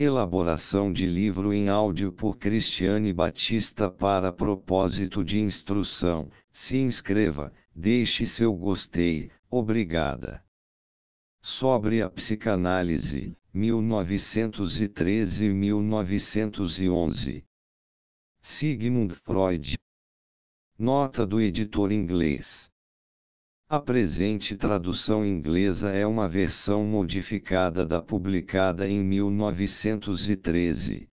Elaboração de livro em áudio por Cristiane Batista para propósito de instrução. Se inscreva, deixe seu gostei, obrigada. Sobre a psicanálise, 1913-1911. Sigmund Freud. Nota do editor inglês. A presente tradução inglesa é uma versão modificada da publicada em 1913.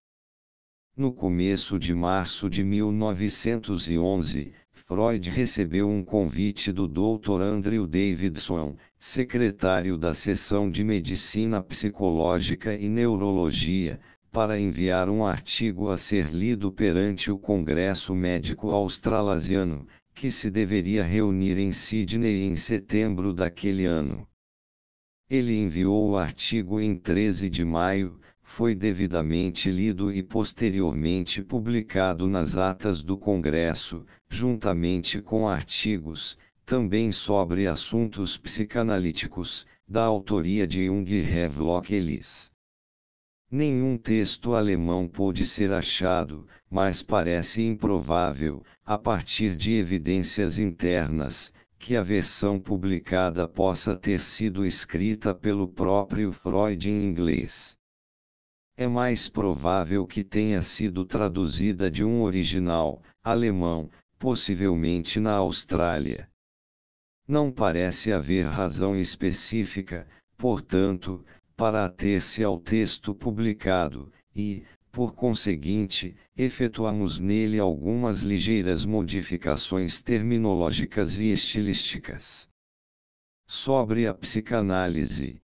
No começo de março de 1911, Freud recebeu um convite do Dr. Andrew Davidson, secretário da seção de Medicina Psicológica e Neurologia, para enviar um artigo a ser lido perante o Congresso Médico Australasiano, que se deveria reunir em Sydney em setembro daquele ano. Ele enviou o artigo em 13 de maio, foi devidamente lido e posteriormente publicado nas atas do Congresso, juntamente com artigos, também sobre assuntos psicanalíticos, da autoria de Jung e Havelock Ellis. Nenhum texto alemão pôde ser achado, mas parece improvável, a partir de evidências internas, que a versão publicada possa ter sido escrita pelo próprio Freud em inglês. É mais provável que tenha sido traduzida de um original, alemão, possivelmente na Austrália. Não parece haver razão específica, portanto, para ater-se ao texto publicado, e, por conseguinte, efetuamos nele algumas ligeiras modificações terminológicas e estilísticas. Sobre a psicanálise.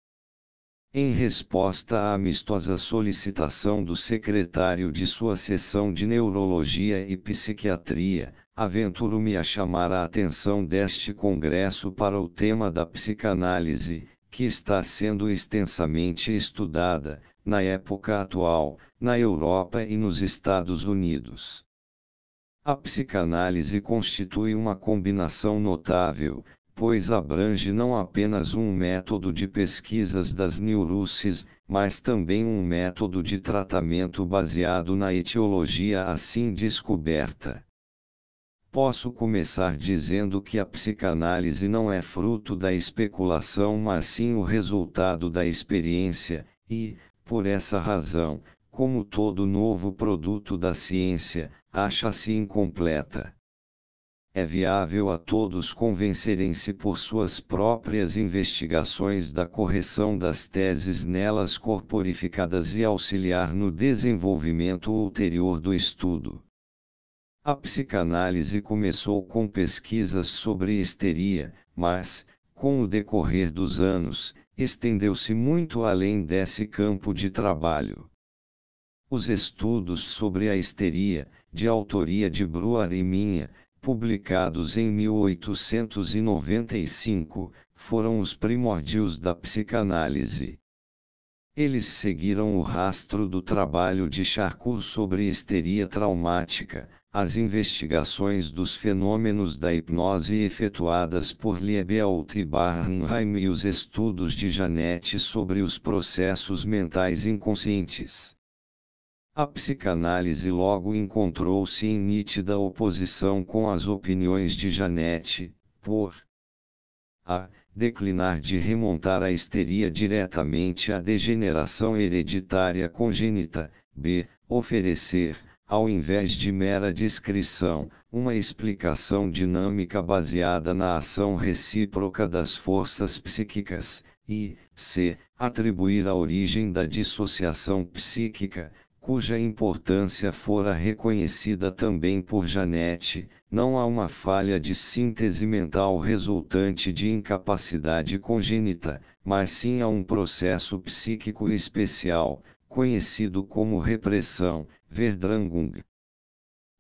Em resposta à amistosa solicitação do secretário de sua sessão de Neurologia e Psiquiatria, aventuro-me a chamar a atenção deste congresso para o tema da psicanálise, que está sendo extensamente estudada, na época atual, na Europa e nos Estados Unidos. A psicanálise constitui uma combinação notável, pois abrange não apenas um método de pesquisas das neuroses, mas também um método de tratamento baseado na etiologia assim descoberta. Posso começar dizendo que a psicanálise não é fruto da especulação, mas sim o resultado da experiência, e, por essa razão, como todo novo produto da ciência, acha-se incompleta. É viável a todos convencerem-se por suas próprias investigações da correção das teses nelas corporificadas e auxiliar no desenvolvimento ulterior do estudo. A psicanálise começou com pesquisas sobre histeria, mas, com o decorrer dos anos, estendeu-se muito além desse campo de trabalho. Os estudos sobre a histeria, de autoria de Bruar e minha, publicados em 1895, foram os primórdios da psicanálise. Eles seguiram o rastro do trabalho de Charcot sobre histeria traumática, as investigações dos fenômenos da hipnose efetuadas por Liebelt e Barnheim e os estudos de Janet sobre os processos mentais inconscientes. A psicanálise logo encontrou-se em nítida oposição com as opiniões de Janet, por a declinar de remontar a histeria diretamente à degeneração hereditária congênita, b oferecer ao invés de mera descrição, uma explicação dinâmica baseada na ação recíproca das forças psíquicas, e, c. atribuir a origem da dissociação psíquica, cuja importância fora reconhecida também por Janete, não há uma falha de síntese mental resultante de incapacidade congênita, mas sim há um processo psíquico especial, conhecido como repressão, Verdrangung.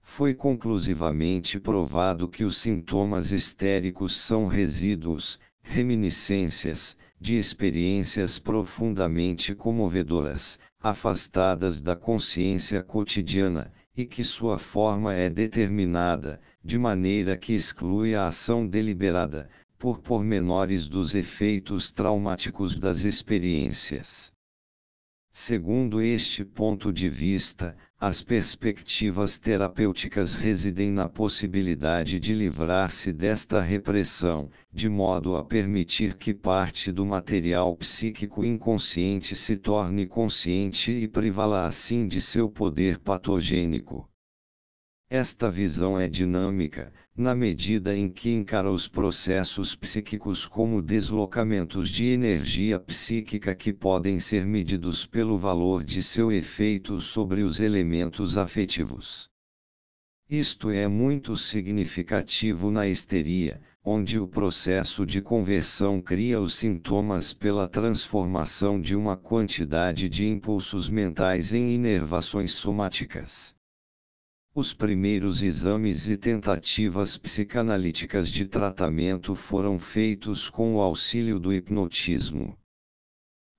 Foi conclusivamente provado que os sintomas histéricos são resíduos, reminiscências, de experiências profundamente comovedoras, afastadas da consciência cotidiana, e que sua forma é determinada, de maneira que exclui a ação deliberada, por pormenores dos efeitos traumáticos das experiências. Segundo este ponto de vista, as perspectivas terapêuticas residem na possibilidade de livrar-se desta repressão, de modo a permitir que parte do material psíquico inconsciente se torne consciente e privá-la assim de seu poder patogênico. Esta visão é dinâmica, na medida em que encara os processos psíquicos como deslocamentos de energia psíquica que podem ser medidos pelo valor de seu efeito sobre os elementos afetivos. Isto é muito significativo na histeria, onde o processo de conversão cria os sintomas pela transformação de uma quantidade de impulsos mentais em inervações somáticas. Os primeiros exames e tentativas psicanalíticas de tratamento foram feitos com o auxílio do hipnotismo.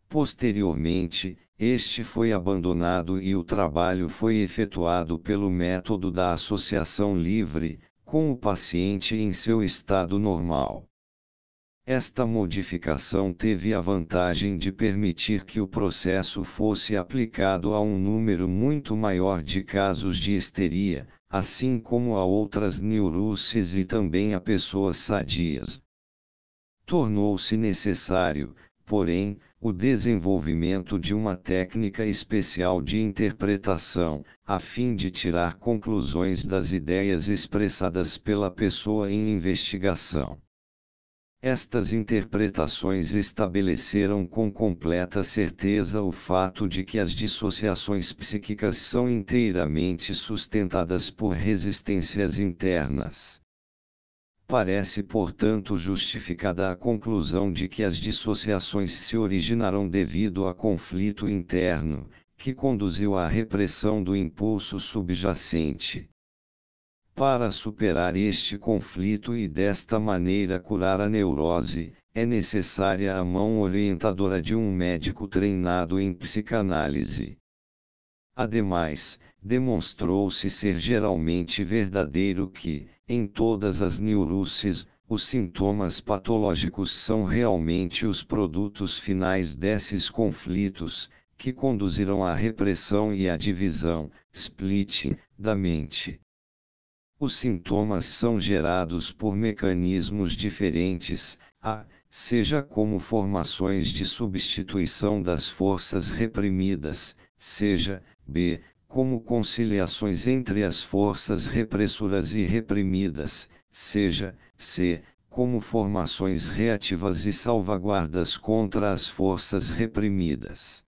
Posteriormente, este foi abandonado e o trabalho foi efetuado pelo método da associação livre, com o paciente em seu estado normal esta modificação teve a vantagem de permitir que o processo fosse aplicado a um número muito maior de casos de histeria, assim como a outras neuroses e também a pessoas sadias. Tornou-se necessário, porém, o desenvolvimento de uma técnica especial de interpretação, a fim de tirar conclusões das ideias expressadas pela pessoa em investigação. Estas interpretações estabeleceram com completa certeza o fato de que as dissociações psíquicas são inteiramente sustentadas por resistências internas. Parece, portanto, justificada a conclusão de que as dissociações se originaram devido a conflito interno, que conduziu à repressão do impulso subjacente. Para superar este conflito e desta maneira curar a neurose, é necessária a mão orientadora de um médico treinado em psicanálise. Ademais, demonstrou-se ser geralmente verdadeiro que, em todas as neuroses, os sintomas patológicos são realmente os produtos finais desses conflitos, que conduzirão à repressão e à divisão, splitting, da mente. Os sintomas são gerados por mecanismos diferentes, a, seja como formações de substituição das forças reprimidas, seja, b, como conciliações entre as forças repressoras e reprimidas, seja, c, como formações reativas e salvaguardas contra as forças reprimidas.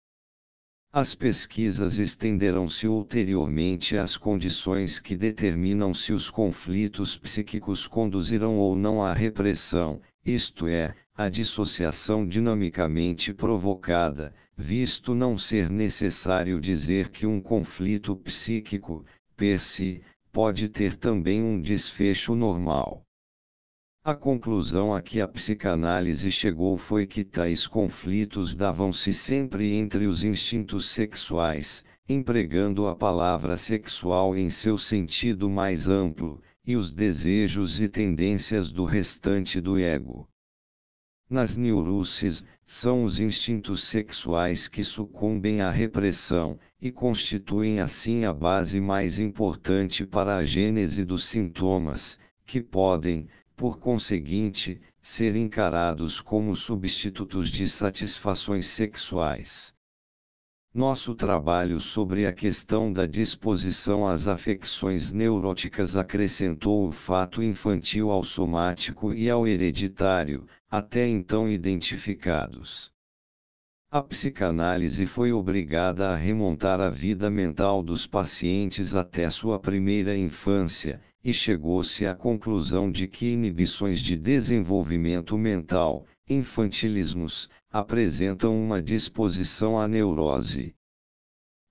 As pesquisas estenderão-se ulteriormente às condições que determinam se os conflitos psíquicos conduzirão ou não à repressão, isto é, à dissociação dinamicamente provocada, visto não ser necessário dizer que um conflito psíquico, per si, pode ter também um desfecho normal. A conclusão a que a psicanálise chegou foi que tais conflitos davam-se sempre entre os instintos sexuais, empregando a palavra sexual em seu sentido mais amplo, e os desejos e tendências do restante do ego. Nas neuroses, são os instintos sexuais que sucumbem à repressão, e constituem assim a base mais importante para a gênese dos sintomas, que podem, por conseguinte, ser encarados como substitutos de satisfações sexuais. Nosso trabalho sobre a questão da disposição às afecções neuróticas acrescentou o fato infantil ao somático e ao hereditário, até então identificados. A psicanálise foi obrigada a remontar a vida mental dos pacientes até sua primeira infância, e chegou-se à conclusão de que inibições de desenvolvimento mental, infantilismos, apresentam uma disposição à neurose.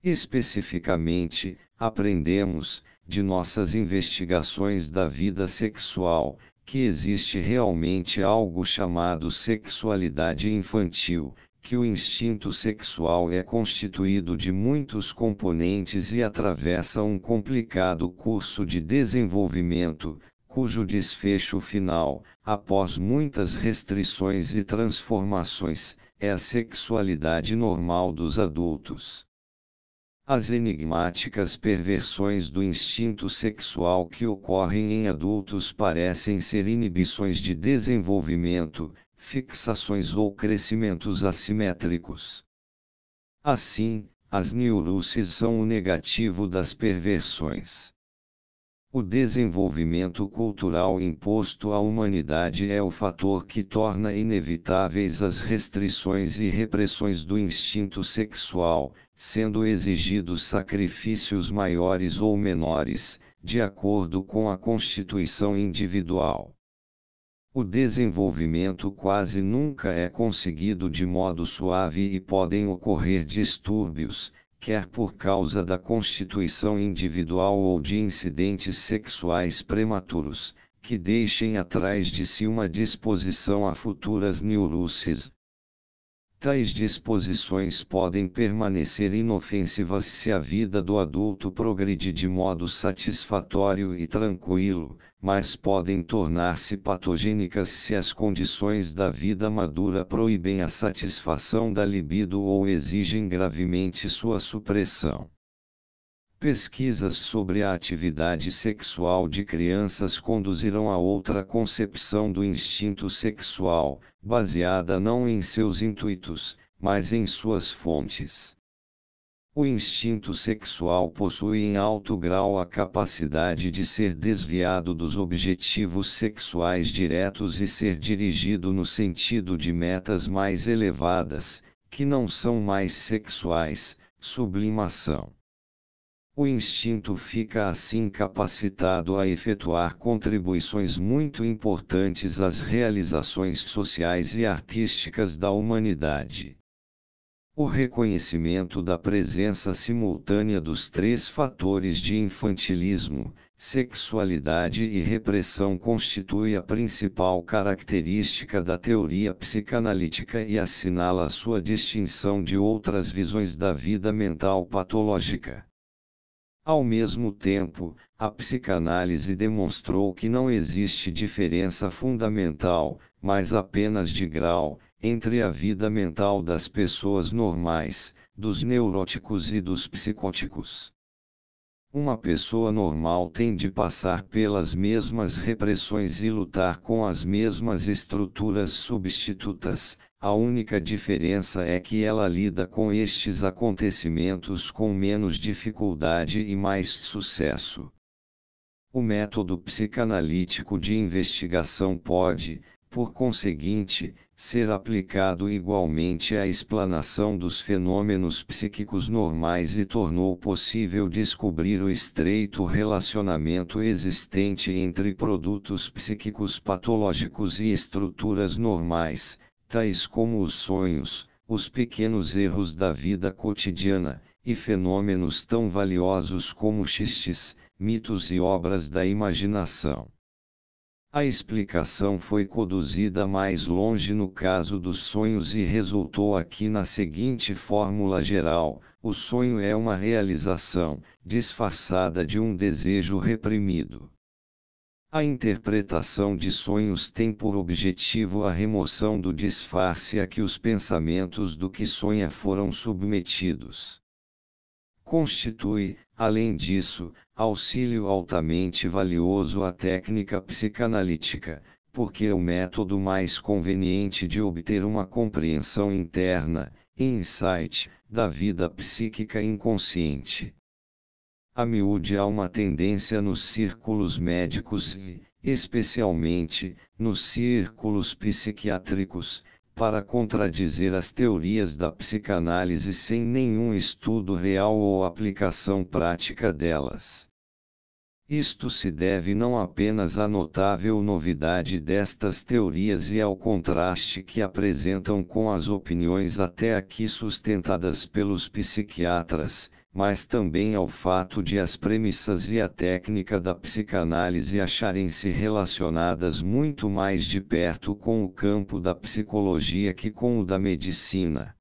Especificamente, aprendemos, de nossas investigações da vida sexual, que existe realmente algo chamado sexualidade infantil, que o instinto sexual é constituído de muitos componentes e atravessa um complicado curso de desenvolvimento, cujo desfecho final, após muitas restrições e transformações, é a sexualidade normal dos adultos. As enigmáticas perversões do instinto sexual que ocorrem em adultos parecem ser inibições de desenvolvimento, fixações ou crescimentos assimétricos. Assim, as neuroses são o negativo das perversões. O desenvolvimento cultural imposto à humanidade é o fator que torna inevitáveis as restrições e repressões do instinto sexual, sendo exigidos sacrifícios maiores ou menores, de acordo com a constituição individual. O desenvolvimento quase nunca é conseguido de modo suave e podem ocorrer distúrbios, quer por causa da constituição individual ou de incidentes sexuais prematuros, que deixem atrás de si uma disposição a futuras neuroses, Tais disposições podem permanecer inofensivas se a vida do adulto progredir de modo satisfatório e tranquilo, mas podem tornar-se patogênicas se as condições da vida madura proíbem a satisfação da libido ou exigem gravemente sua supressão. Pesquisas sobre a atividade sexual de crianças conduzirão a outra concepção do instinto sexual, baseada não em seus intuitos, mas em suas fontes. O instinto sexual possui em alto grau a capacidade de ser desviado dos objetivos sexuais diretos e ser dirigido no sentido de metas mais elevadas, que não são mais sexuais, sublimação o instinto fica assim capacitado a efetuar contribuições muito importantes às realizações sociais e artísticas da humanidade. O reconhecimento da presença simultânea dos três fatores de infantilismo, sexualidade e repressão constitui a principal característica da teoria psicanalítica e assinala sua distinção de outras visões da vida mental patológica. Ao mesmo tempo, a psicanálise demonstrou que não existe diferença fundamental, mas apenas de grau, entre a vida mental das pessoas normais, dos neuróticos e dos psicóticos. Uma pessoa normal tem de passar pelas mesmas repressões e lutar com as mesmas estruturas substitutas, a única diferença é que ela lida com estes acontecimentos com menos dificuldade e mais sucesso. O método psicanalítico de investigação pode, por conseguinte, ser aplicado igualmente à explanação dos fenômenos psíquicos normais e tornou possível descobrir o estreito relacionamento existente entre produtos psíquicos patológicos e estruturas normais, tais como os sonhos, os pequenos erros da vida cotidiana, e fenômenos tão valiosos como xistes, mitos e obras da imaginação. A explicação foi conduzida mais longe no caso dos sonhos e resultou aqui na seguinte fórmula geral: o sonho é uma realização, disfarçada de um desejo reprimido. A interpretação de sonhos tem por objetivo a remoção do disfarce a que os pensamentos do que sonha foram submetidos. Constitui, além disso, auxílio altamente valioso à técnica psicanalítica, porque é o método mais conveniente de obter uma compreensão interna, insight, da vida psíquica inconsciente a miúde há uma tendência nos círculos médicos e, especialmente, nos círculos psiquiátricos, para contradizer as teorias da psicanálise sem nenhum estudo real ou aplicação prática delas. Isto se deve não apenas à notável novidade destas teorias e ao contraste que apresentam com as opiniões até aqui sustentadas pelos psiquiatras, mas também ao fato de as premissas e a técnica da psicanálise acharem-se relacionadas muito mais de perto com o campo da psicologia que com o da medicina.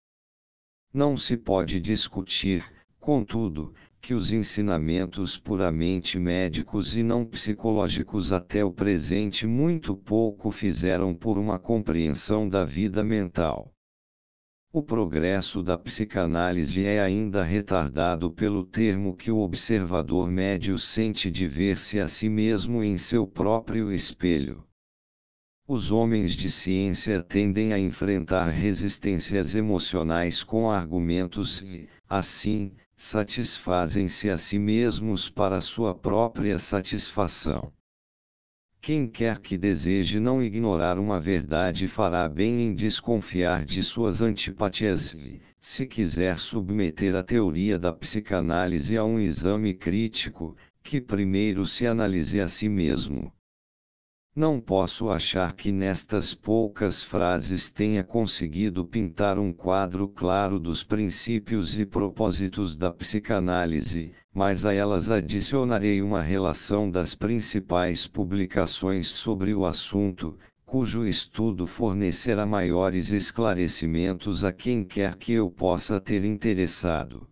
Não se pode discutir, contudo, que os ensinamentos puramente médicos e não psicológicos até o presente muito pouco fizeram por uma compreensão da vida mental. O progresso da psicanálise é ainda retardado pelo termo que o observador médio sente de ver-se a si mesmo em seu próprio espelho. Os homens de ciência tendem a enfrentar resistências emocionais com argumentos e, assim, satisfazem-se a si mesmos para sua própria satisfação. Quem quer que deseje não ignorar uma verdade fará bem em desconfiar de suas antipatias e, se quiser submeter a teoria da psicanálise a um exame crítico, que primeiro se analise a si mesmo não posso achar que nestas poucas frases tenha conseguido pintar um quadro claro dos princípios e propósitos da psicanálise, mas a elas adicionarei uma relação das principais publicações sobre o assunto, cujo estudo fornecerá maiores esclarecimentos a quem quer que eu possa ter interessado.